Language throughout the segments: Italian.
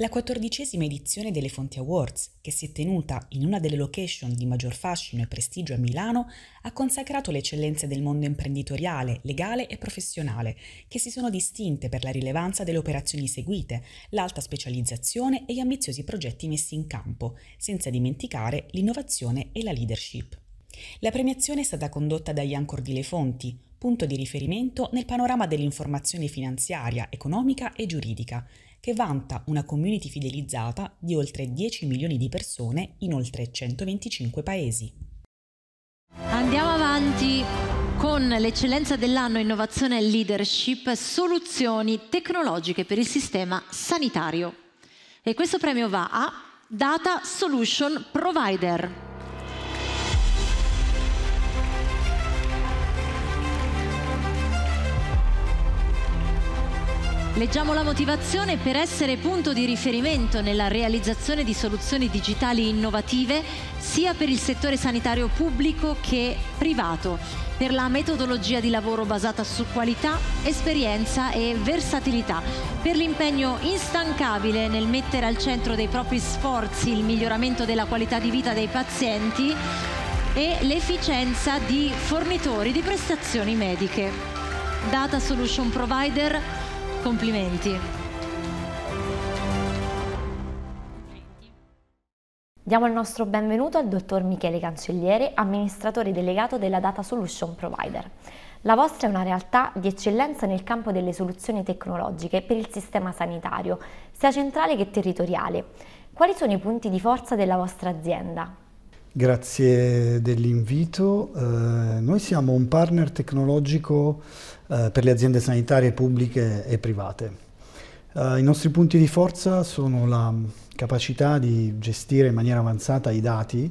La quattordicesima edizione delle Fonti Awards, che si è tenuta in una delle location di maggior fascino e prestigio a Milano, ha consacrato le eccellenze del mondo imprenditoriale, legale e professionale, che si sono distinte per la rilevanza delle operazioni seguite, l'alta specializzazione e gli ambiziosi progetti messi in campo, senza dimenticare l'innovazione e la leadership. La premiazione è stata condotta da Ian Fonti, punto di riferimento nel panorama dell'informazione finanziaria, economica e giuridica, che vanta una community fidelizzata di oltre 10 milioni di persone in oltre 125 paesi. Andiamo avanti con l'eccellenza dell'anno innovazione e leadership, soluzioni tecnologiche per il sistema sanitario. E questo premio va a Data Solution Provider. Leggiamo la motivazione per essere punto di riferimento nella realizzazione di soluzioni digitali innovative sia per il settore sanitario pubblico che privato, per la metodologia di lavoro basata su qualità, esperienza e versatilità, per l'impegno instancabile nel mettere al centro dei propri sforzi il miglioramento della qualità di vita dei pazienti e l'efficienza di fornitori di prestazioni mediche. Data Solution Provider complimenti. Diamo il nostro benvenuto al dottor Michele Cancelliere, amministratore delegato della Data Solution Provider. La vostra è una realtà di eccellenza nel campo delle soluzioni tecnologiche per il sistema sanitario, sia centrale che territoriale. Quali sono i punti di forza della vostra azienda? Grazie dell'invito. Eh, noi siamo un partner tecnologico eh, per le aziende sanitarie pubbliche e private. Eh, I nostri punti di forza sono la mm, capacità di gestire in maniera avanzata i dati.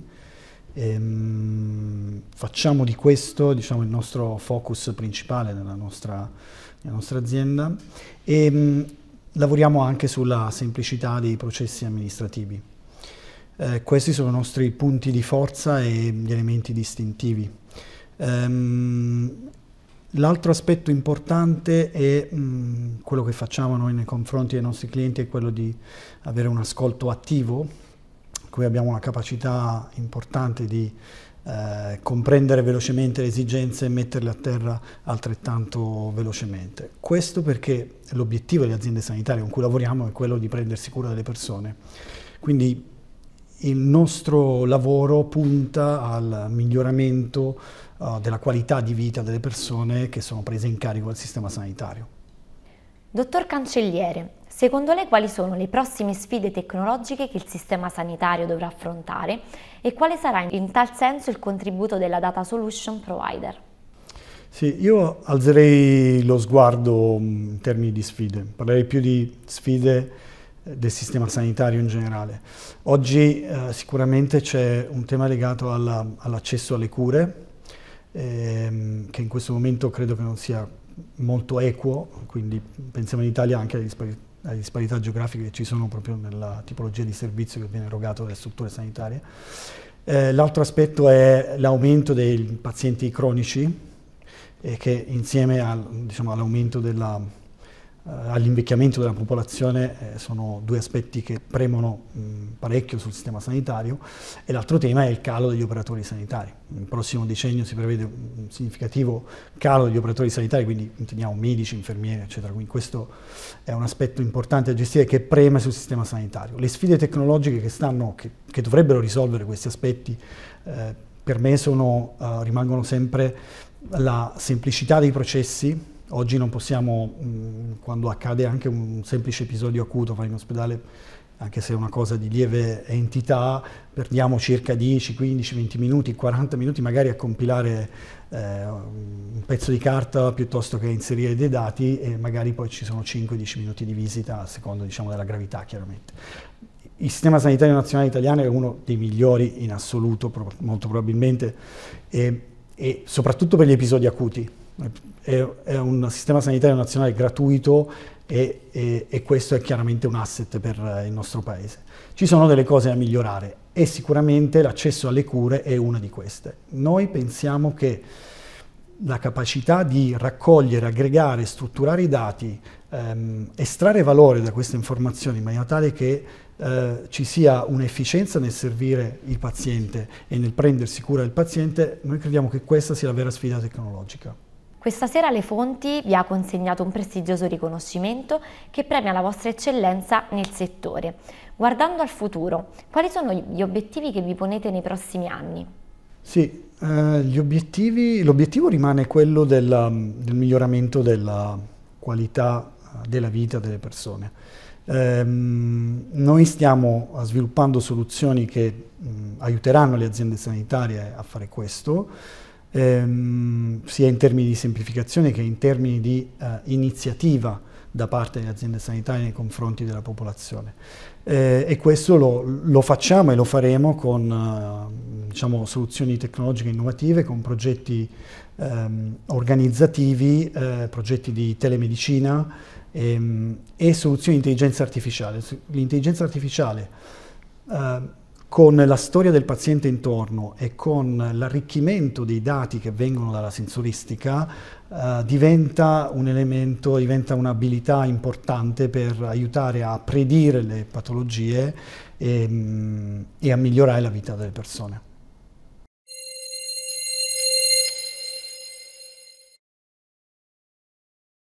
Ehm, facciamo di questo diciamo, il nostro focus principale nella nostra, nella nostra azienda e ehm, mh, lavoriamo anche sulla semplicità dei processi amministrativi. Eh, questi sono i nostri punti di forza e gli elementi distintivi. Um, L'altro aspetto importante è mh, mm, quello che facciamo noi nei confronti dei nostri clienti è quello di avere un ascolto attivo, qui abbiamo una capacità importante di eh, comprendere velocemente le esigenze e metterle a terra altrettanto velocemente. Questo perché l'obiettivo delle aziende sanitarie con cui lavoriamo è quello di prendersi cura delle persone. Quindi il nostro lavoro punta al miglioramento uh, della qualità di vita delle persone che sono prese in carico dal sistema sanitario. Dottor Cancelliere, secondo lei quali sono le prossime sfide tecnologiche che il sistema sanitario dovrà affrontare e quale sarà in tal senso il contributo della Data Solution Provider? Sì, io alzerei lo sguardo mm, in termini di sfide, parlerei più di sfide del sistema sanitario in generale. Oggi eh, sicuramente c'è un tema legato all'accesso alle cure, ehm, che in questo momento credo che non sia molto equo, quindi pensiamo in Italia anche alle, dispari alle disparità geografiche che ci sono proprio nella tipologia di servizio che viene erogato dalle strutture sanitarie. Eh, L'altro aspetto è l'aumento dei pazienti cronici, eh, che insieme al, diciamo, all'aumento della eh, all'invecchiamento della popolazione eh, sono due aspetti che premono mh, parecchio sul sistema sanitario e l'altro tema è il calo degli operatori sanitari. Nel prossimo decennio si prevede un significativo calo degli operatori sanitari, quindi teniamo medici, infermieri, eccetera, quindi questo è un aspetto importante da gestire che preme sul sistema sanitario. Le sfide tecnologiche che, stanno, che, che dovrebbero risolvere questi aspetti eh, per me sono, eh, rimangono sempre la semplicità dei processi, Oggi non possiamo, mm, quando accade anche un semplice episodio acuto, fare in ospedale, anche se è una cosa di lieve entità, perdiamo circa 10, 15, 20 minuti, 40 minuti magari a compilare eh, un pezzo di carta piuttosto che inserire dei dati e magari poi ci sono 5-10 minuti di visita a seconda diciamo, della gravità chiaramente. Il sistema sanitario nazionale italiano è uno dei migliori in assoluto, molto probabilmente, e, e soprattutto per gli episodi acuti è, è un sistema sanitario nazionale gratuito e, e, e, questo è chiaramente un asset per eh, il nostro paese. Ci sono delle cose da migliorare e sicuramente l'accesso alle cure è una di queste. Noi pensiamo che la capacità di raccogliere, aggregare, strutturare i dati, ehm, estrarre valore da queste informazioni in maniera tale che eh, ci sia un'efficienza nel servire il paziente e nel prendersi cura del paziente, noi crediamo che questa sia la vera sfida tecnologica. Questa sera Le Fonti vi ha consegnato un prestigioso riconoscimento che premia la vostra eccellenza nel settore. Guardando al futuro, quali sono gli obiettivi che vi ponete nei prossimi anni? Sì, eh, l'obiettivo rimane quello della, um, del miglioramento della qualità eh, della vita delle persone. Eh, noi stiamo eh, sviluppando soluzioni che mh, mm, aiuteranno le aziende sanitarie a fare questo, ehm, sia in termini di semplificazione che in termini di eh, iniziativa da parte delle aziende sanitarie nei confronti della popolazione. Eh, e questo lo, lo, facciamo e lo faremo con eh, diciamo, soluzioni tecnologiche innovative, con progetti ehm, organizzativi, eh, progetti di telemedicina ehm, e soluzioni di intelligenza artificiale. L'intelligenza artificiale ehm, con la storia del paziente intorno e con l'arricchimento dei dati che vengono dalla sensoristica eh, diventa un elemento, diventa un'abilità importante per aiutare a predire le patologie e, mm, e a migliorare la vita delle persone.